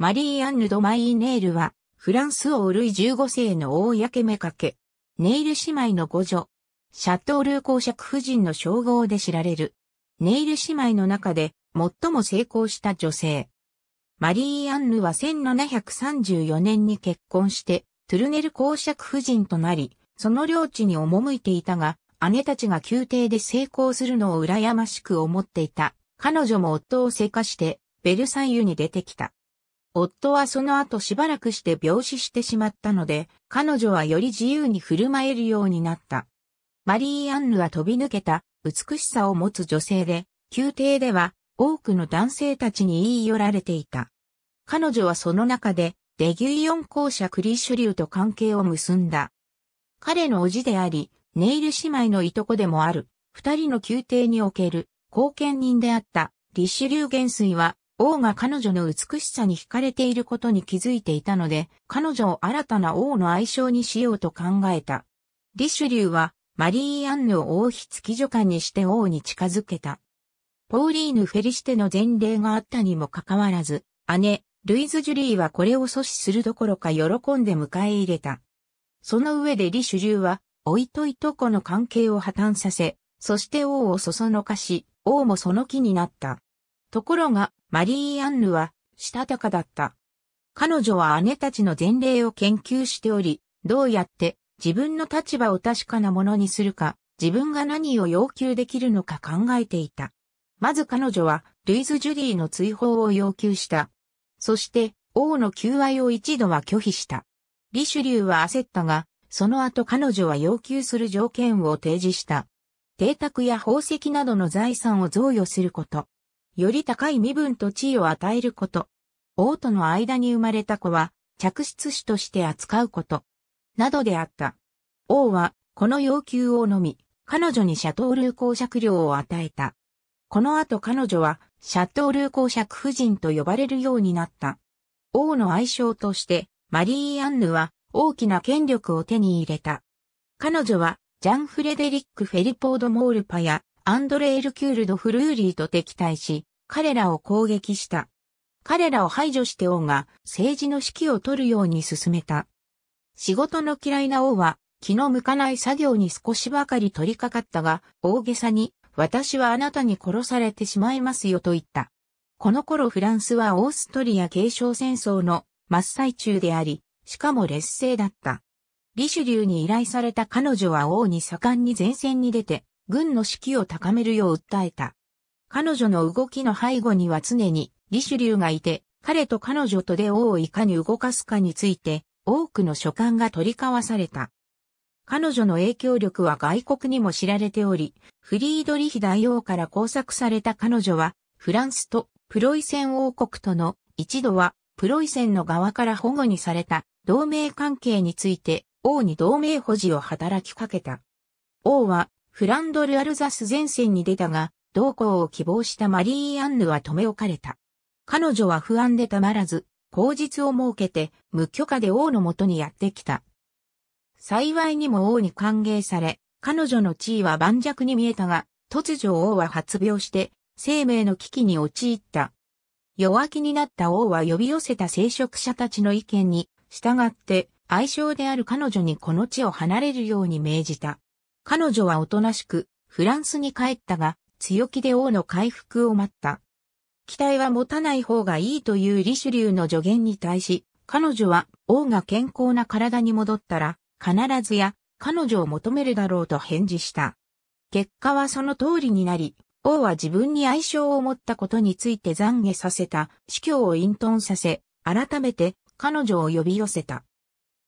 マリー・アンヌ・ド・マイネイルは、フランス王ルイ15世の大焼け目かけ、ネイル姉妹の五女、シャトールー公爵夫人の称号で知られる。ネイル姉妹の中で最も成功した女性。マリー・アンヌは1734年に結婚して、トゥルネル公爵夫人となり、その領地に赴いていたが、姉たちが宮廷で成功するのを羨ましく思っていた。彼女も夫をせかして、ベルサイユに出てきた。夫はその後しばらくして病死してしまったので、彼女はより自由に振る舞えるようになった。マリー・アンヌは飛び抜けた美しさを持つ女性で、宮廷では多くの男性たちに言い寄られていた。彼女はその中で、デギュイオン公社クリシュリューと関係を結んだ。彼の叔父であり、ネイル姉妹のいとこでもある、二人の宮廷における後見人であった、リシュリュー元帥は、王が彼女の美しさに惹かれていることに気づいていたので、彼女を新たな王の愛称にしようと考えた。リシュリューは、マリー・アンヌを王妃付き女官にして王に近づけた。ポーリーヌ・フェリシテの前例があったにもかかわらず、姉、ルイズ・ジュリーはこれを阻止するどころか喜んで迎え入れた。その上でリシュリューは、おいといとこの関係を破綻させ、そして王をそそのかし、王もその気になった。ところが、マリー・アンヌは、したたかだった。彼女は姉たちの前例を研究しており、どうやって自分の立場を確かなものにするか、自分が何を要求できるのか考えていた。まず彼女は、ルイズ・ジュリーの追放を要求した。そして、王の求愛を一度は拒否した。リシュリューは焦ったが、その後彼女は要求する条件を提示した。邸宅や宝石などの財産を贈与すること。より高い身分と地位を与えること。王との間に生まれた子は、嫡出子として扱うこと。などであった。王は、この要求をのみ、彼女にシャトールー公爵領を与えた。この後彼女は、シャトールー公爵夫人と呼ばれるようになった。王の愛称として、マリー・アンヌは大きな権力を手に入れた。彼女は、ジャン・フレデリック・フェリポード・モールパや、アンドレール・キュールド・フルーリーと敵対し、彼らを攻撃した。彼らを排除して王が政治の指揮を取るように進めた。仕事の嫌いな王は気の向かない作業に少しばかり取り掛かったが、大げさに私はあなたに殺されてしまいますよと言った。この頃フランスはオーストリア継承戦争の真っ最中であり、しかも劣勢だった。リシュリューに依頼された彼女は王に盛んに前線に出て、軍の士気を高めるよう訴えた。彼女の動きの背後には常にリシュリューがいて、彼と彼女とで王をいかに動かすかについて多くの書簡が取り交わされた。彼女の影響力は外国にも知られており、フリードリヒ大王から工作された彼女は、フランスとプロイセン王国との一度はプロイセンの側から保護にされた同盟関係について王に同盟保持を働きかけた。王はフランドル・アルザス前線に出たが、同行を希望したマリー・アンヌは留め置かれた。彼女は不安でたまらず、口実を設けて、無許可で王のもとにやってきた。幸いにも王に歓迎され、彼女の地位は盤石に見えたが、突如王は発病して、生命の危機に陥った。弱気になった王は呼び寄せた聖職者たちの意見に、従って、愛称である彼女にこの地を離れるように命じた。彼女はおとなしく、フランスに帰ったが、強気で王の回復を待った。期待は持たない方がいいというリシュリューの助言に対し、彼女は王が健康な体に戻ったら、必ずや彼女を求めるだろうと返事した。結果はその通りになり、王は自分に愛称を持ったことについて懺悔させた死教を隠遁させ、改めて彼女を呼び寄せた。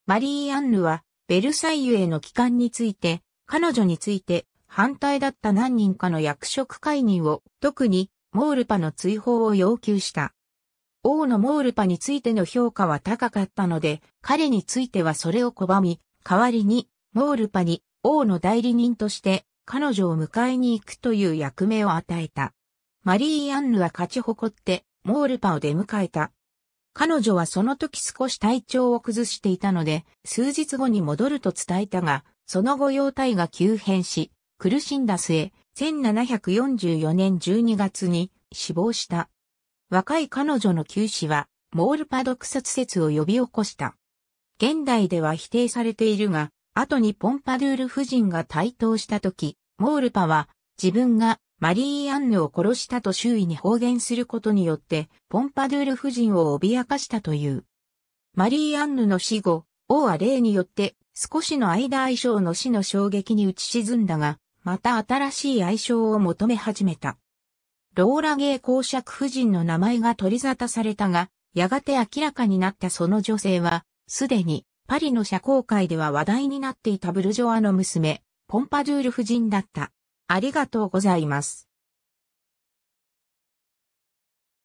マリー・アンヌはベルサイユへの帰還について彼女について反対だった何人かの役職解任を、特にモールパの追放を要求した。王のモールパについての評価は高かったので、彼についてはそれを拒み、代わりに、モールパに王の代理人として彼女を迎えに行くという役目を与えた。マリー・アンヌは勝ち誇って、モールパを出迎えた。彼女はその時少し体調を崩していたので、数日後に戻ると伝えたが、その後容体が急変し、苦しんだ末、1744年12月に死亡した。若い彼女の急死は、モールパドク殺説を呼び起こした。現代では否定されているが、後にポンパドゥール夫人が台頭した時、モールパは自分がマリー・アンヌを殺したと周囲に方言することによって、ポンパドゥール夫人を脅かしたという。マリー・アンヌの死後、王は例によって少しの間愛称の死の衝撃に打ち沈んだが、また新しい愛称を求め始めた。ローラゲー公爵夫人の名前が取り沙汰されたが、やがて明らかになったその女性は、すでにパリの社交界では話題になっていたブルジョアの娘、ポンパドゥール夫人だった。ありがとうございます。